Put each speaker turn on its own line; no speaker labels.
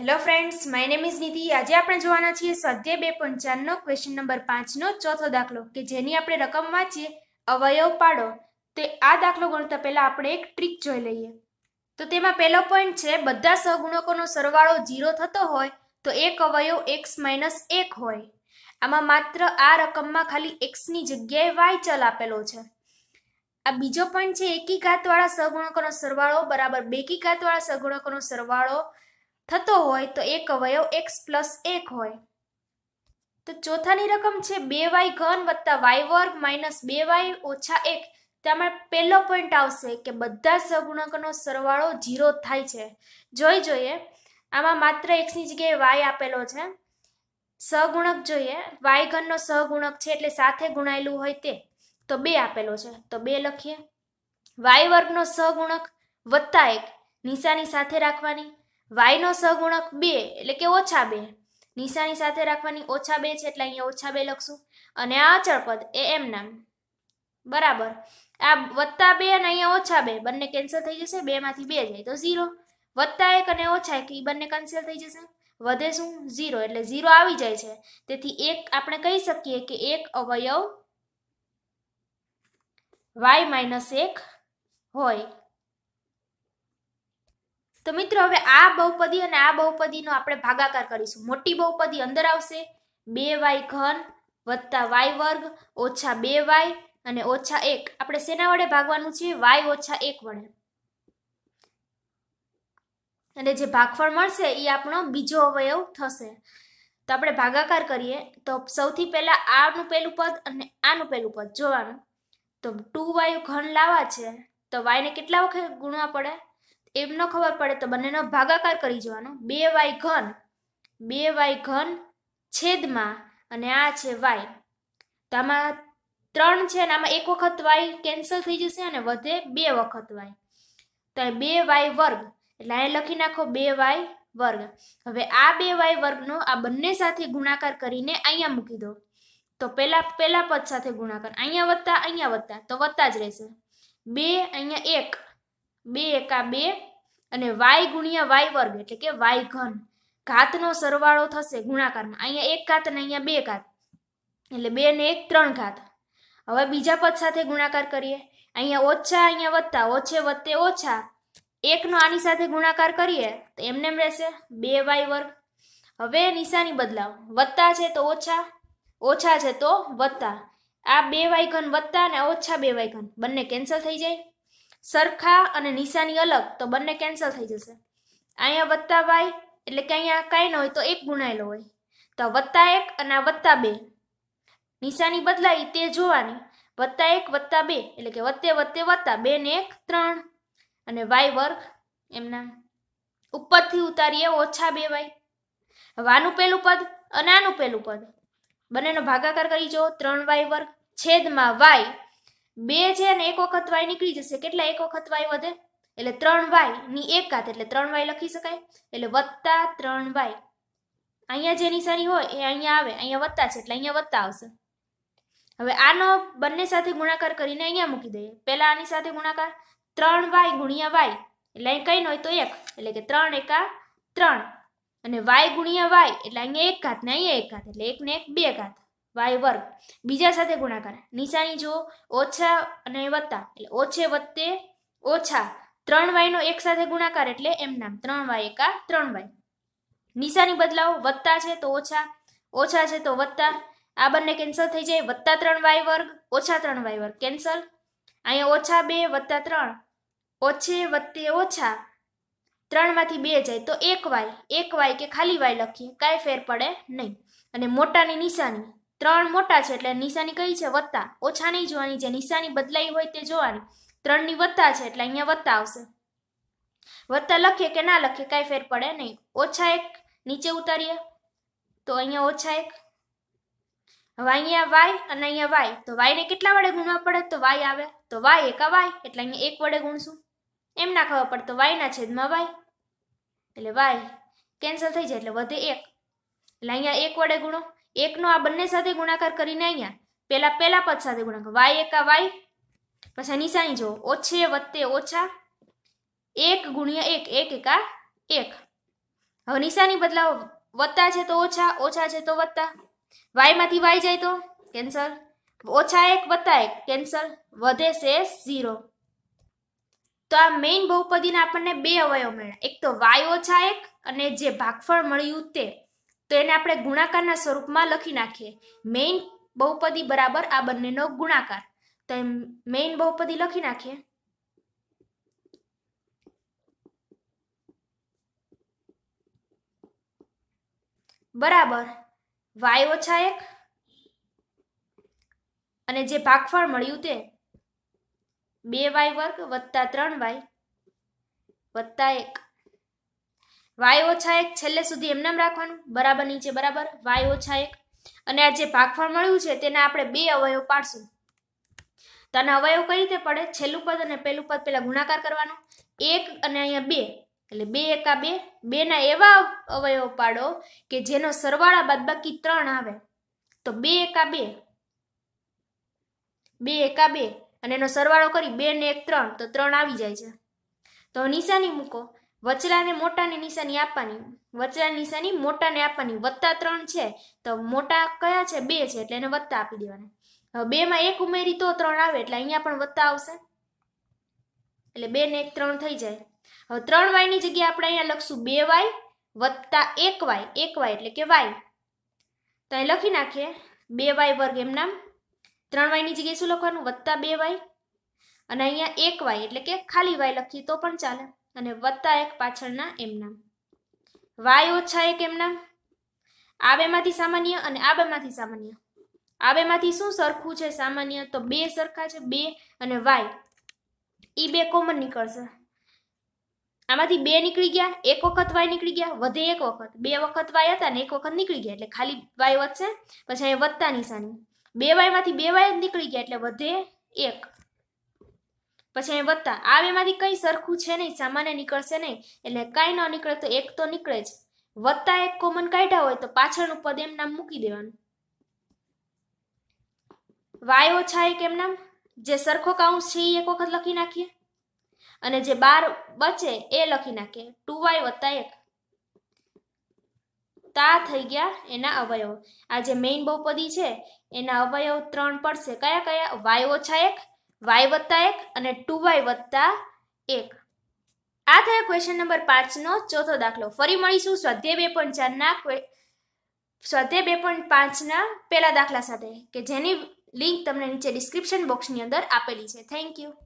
hello friends my name is Niti આજે આપણે જોવાના છીએ સદ્ય બે પોઈન્ટ ક્વેશ્ચન નંબર પાંચનો ચોથો દાખલો કે જેની આપણે રકમ વાંચીએ અવયવ પાડો તે આ દાખલો ગણતા પહેલાં આપણે એક ટ્રીક જોઈ લઈએ તો તેમાં પહેલો પોઈન્ટ છે બધા સહગુણકોનો સરવાળો ઝીરો થતો હોય તો એક અવયવ એક્સ માઇનસ એક હોય આમાં માત્ર આ રકમમાં ખાલી એક્સની જગ્યાએ વાય ચલ આપેલો છે આ બીજો પોઈન્ટ છે એકી ઘાતવાળા સહગુણકોનો સરવાળો બરાબર બેકી ઘાતવાળા સહગુણકોનો સરવાળો થતો હોય તો એક અવયવ એક્સ પ્લસ એક હોય તો ચોથાની રકમ છે બે વાય ઘન વત્તા વાય વર્ગ માઇનસ બે વાય ઓછા એક તેમાં પહેલો પોઈન્ટ આવશે કે બધા સગુણકોનો સરવાળો ઝીરો થાય છે જોઈ જોઈએ આમાં માત્ર એક્સની જગ્યાએ વાય આપેલો છે સહગુણક જોઈએ વાય ઘનનો સહગુણક છે એટલે સાથે ગુણાયેલું હોય તે તો બે આપેલો છે તો બે લખીએ વાય વર્ગનો સહગુણક વત્તા એક નિશાની સાથે રાખવાની વાયનો સગુણક બે એટલે કે ઓછા બે નિશાની સાથે રાખવાની ઓછા બે છે એટલે અહીંયા ઓછા બે લખશું અને આ અચળપદ એ એમ નામ બરાબર આ વત્તા બે અને અહીંયા ઓછા બે બંને કેન્સલ થઈ જશે બેમાંથી બે જાય તો ઝીરો વત્તા એક અને ઓછા એક એ બંને કેન્સલ થઈ જશે વધે શું ઝીરો એટલે ઝીરો આવી જાય છે તેથી એક આપણે કહી શકીએ કે એક અવયવ વાય માઇનસ એક હોય તો મિત્રો હવે આ બહુપદી અને આ બહુપદીનો આપણે ભાગાકાર કરીશું મોટી બહુપદી અંદર આવશે બે વાય ઘન વત્તા વાય વર્ગ ઓછા બે વાય અને ઓછા એક આપણે શેના વડે ભાગવાનું છે વાય ઓછા એક વડે અને જે ભાગફળ મળશે એ આપણો બીજો અવયવ થશે તો આપણે ભાગાકાર કરીએ તો સૌથી પહેલાં આનું પહેલું પદ અને આનું પહેલું પદ જોવાનું તો ટુ વાયુ ઘન લાવવા છે તો વાયને કેટલા વખત ગુણવા પડે એમ ન ખબર પડે તો બંનેનો ભાગાકાર કરી જવાનો બે વાય ઘન બે વાય ઘન છેદમાં અને આ છે વાય તો આમાં ત્રણ છે અને આમાં એક વખત વાય કેન્સલ થઈ જશે અને વધે બે વખત વાય તો બે વાય વર્ગ એટલે અહીં લખી નાખો બે વાય વર્ગ હવે આ બે વાય વર્ગનો આ બંને સાથે ગુણાકાર કરીને અહીંયા મૂકી દો તો પહેલા પહેલા પદ સાથે ગુણાકાર અહીંયા વત્તા અહીંયા વત્તા તો વધતા જ રહેશે બે અહીંયા એક બે એકા બે અને વાય ગુણ્યા વાય વર્ગ એટલે કે વાય ઘન ઘાતનો સરવાળો થશે ગુણાકારમાં અહીંયા એક ઘાત અને અહીંયા બે ઘાત એટલે બે ને એક ત્રણ ઘાત હવે બીજા પદ સાથે ગુણાકાર કરીએ અહીંયા ઓછા અહીંયા વધતા ઓછે વધતે ઓછા એકનો આની સાથે ગુણાકાર કરીએ તો એમને રહેશે બે વાય વર્ગ હવે નિશાની બદલાવ વધતા છે તો ઓછા ઓછા છે તો વધતા આ બે વાય ઘન વધતા અને ઓછા બે વાય ઘન બંને કેન્સલ થઈ જાય સરખા અને નિશાની અલગ તો બંને કેન્સલ થઈ જશે અહીંયા વત્તા વાય એટલે કે અહીંયા કાંઈ ન હોય તો એક ગુણાયેલો હોય તો વત્તા એક અને આ વત્તા બે નિશાની બદલાય તે જોવાની વત્તા એક વત્તા બે એટલે કે વત્તે વત્તે વત્તા બે ને એક ત્રણ અને વાય વર્ગ એમના ઉપરથી ઉતારીએ ઓછા બે વાય વાનું પહેલું પદ અને આનું પહેલું પદ બંનેનો ભાગાકાર કરી જો ત્રણ વાય વર્ગ છેદમાં વાય બે છે ને એક વખત વાય નીકળી જશે કેટલા એક વખત વાય વધે એટલે ત્રણ વાય ની એકાત એટલે ત્રણ વાય લખી શકાય એટલે વત્તા ત્રણ વાય અહીંયા જે નિશાની હોય એ અહીંયા આવે અહીંયા વત્તા છે એટલે અહીંયા વત્તા આવશે હવે આનો બંને સાથે ગુણાકાર કરીને અહીંયા મૂકી દઈએ પહેલા આની સાથે ગુણાકાર ત્રણ વાય ગુણ્યા વાય એટલે અહીં કઈ હોય તો એક એટલે કે ત્રણ એકા ત્રણ અને વાય ગુણ્યા વાય એટલે અહીંયા એક ઘાત ને અહીંયા એક ઘાત એટલે એક ને એક બે ઘાત વાય વર્ગ બીજા સાથે ગુણાકાર નિશાની જો ઓછા અને વત્તા એટલે ઓછે વત્તે ઓછા ત્રણ વાયનો એક સાથે ગુણાકાર એટલે એમ નામ ત્રણ વાય એકા ત્રણ વાય નિશાની બદલાવ વત્તા છે તો ઓછા ઓછા છે તો વત્તા આ બંને કેન્સલ થઈ જાય વત્તા ત્રણ વાય વર્ગ ઓછા ત્રણ વાય વર્ગ કેન્સલ અહીંયા ઓછા બે વત્તા ત્રણ ઓછે વત્તે ઓછા ત્રણમાંથી બે જાય તો એક વાય એક વાય કે ખાલી વાય લખીએ કાંઈ ફેર પડે નહીં અને મોટાની નિશાની ત્રણ મોટા છે એટલે નિશાની કઈ છે વત્તા ઓછા નહીં જોવાની જે નિશાની બદલાઈ હોય તે જોવાની ત્રણની વત્તા છે એટલે અહીંયા વત્તા આવશે વત્તા લખીએ કે ના લખીએ કાંઈ ફેર પડે નહીં ઓછા એક નીચે ઉતારીએ તો અહીંયા ઓછા એક હવે અહીંયા વાય અને અહીંયા વાય તો વાયને કેટલા વડે ગુણવા પડે તો વાય આવે તો વાય એકા વાય એટલે અહીંયા એક વડે ગુણશું એમ ના ખબર પડે તો વાયના છેદમાં વાય એટલે વાય કેન્સલ થઈ જાય એટલે વધે એક એટલે અહીંયા એક વડે ગુણો એકનો આ બંને સાથે ગુણાકાર કરીને અહીંયા પહેલાં પહેલા પદ સાથે ગુણાકાર વાય એકા વાય પછી નિશાની જુઓ ઓછે વત્તે ઓછા એક ગુણ્યા એક એક એકા એક હવે નિશાની બદલાવો વત્તા છે તો ઓછા ઓછા છે તો વત્તા વાયમાંથી વાય જાય તો કેન્સલ ઓછા એક વત્તા એક કેન્સલ વધે છે ઝીરો તો આ મેઇન બહુપદીના આપણને બે અવયવ મળ્યા એક તો વાય ઓછા એક અને જે ભાગફળ મળ્યું તે તો એને આપણે ગુણાકારના સ્વરૂપમાં લખી નાખીએ મેઇન બહુપદી બરાબર આ બંનેનો ગુણાકાર તો એમ મેઇન બહુપદી લખી નાખીએ બરાબર વાય ઓછા એક અને જે ભાગફળ મળ્યું તે બે વાય વર્ગ વત્તા ત્રણ વાય વત્તા એક વાય ઓછા એક છેલ્લે સુધી એમનામ રાખવાનું બરાબર નીચે બરાબર વાય ઓછા એક અને આ જે ભાગફળ મળ્યું છે તેના આપણે બે અવયવ પાડશું તો અવયવ કઈ રીતે પડે છેલ્લું પદ અને પહેલું પદ પહેલાં ગુણાકાર કરવાનો એક અને અહીંયા બે એટલે બે એકા બે બેના એવા અવયવ પાડો કે જેનો સરવાળા બાદ બાકી ત્રણ આવે તો બે એકા બે બે એકા બે અને એનો સરવાળો કરી બે ને એક ત્રણ તો ત્રણ આવી જાય છે તો નિશાની મૂકો વચરાને મોટાની નિશાની આપવાની વચરાની નિશાની મોટાને આપવાની વત્તા ત્રણ છે તો મોટા કયા છે બે છે એટલે એને વત્તા આપી દેવાના હવે બે માં એક ઉમેરી તો ત્રણ આવે એટલે અહીંયા પણ વત્તા આવશે એટલે બે ને એક ત્રણ થઈ જાય હવે ત્રણ વાય ની જગ્યાએ આપણે અહીંયા લખશું બે વાય વત્તા એક વાય એક વાય એટલે કે વાય તો અહીં લખી નાખીએ બે વાય વર્ગ એમ નામ ત્રણ વાયની જગ્યાએ શું લખવાનું વત્તા બે વાય અને અહીંયા એક વાય એટલે કે ખાલી વાય લખીએ તો પણ ચાલે અને વત્તા એક પાછળના એમના વાય ઓછા એક એમના આ બેમાંથી સામાન્ય અને આ બેમાંથી સામાન્ય આ બેમાંથી શું સરખું છે સામાન્ય તો બે સરખા છે બે અને વાય એ બે કોમન નીકળશે આમાંથી બે નીકળી ગયા એક વખત વાય નીકળી ગયા વધે એક વખત બે વખત વાય હતા ને એક વખત નીકળી ગયા એટલે ખાલી વાય વધશે પછી અહીંયા વધતા નિશાની બે વાયમાંથી બે વાય જ નીકળી ગયા એટલે વધે એક પછી અહીં વત્તા આ બેમાંથી કંઈ સરખું છે નહીં સામાન્ય નીકળશે નહીં એટલે કાંઈ ન નીકળે તો એક તો નીકળે જ વત્તા એક કોમન કાઢ્યા હોય તો પાછળનું પદ એમ નામ મૂકી દેવાનું વાય ઓછા એક એમ નામ જે સરખો કાઉન્ટ છે એ એક વખત લખી નાખીએ અને જે બાર બચે એ લખી નાખીએ ટુ વાય વત્તા એક તા થઈ ગયા એના અવયવ આ જે મેઇન બહુપદી છે એના અવયવ ત્રણ પડશે કયા કયા વાય ઓછા એક વાય વત્તા એક અને ટુ વાય વત્તા એક આ થયા ક્વેશ્ચન નંબર પાંચનો ચોથો દાખલો ફરી મળીશું સ્વાધ્યાય બે પોઈન્ટ ચારના સ્વાધ્યાય બે પોઈન્ટ પાંચના પહેલા દાખલા સાથે કે જેની લિંક તમને નીચે ડિસ્ક્રિપ્શન બોક્સની અંદર આપેલી છે થેન્ક યુ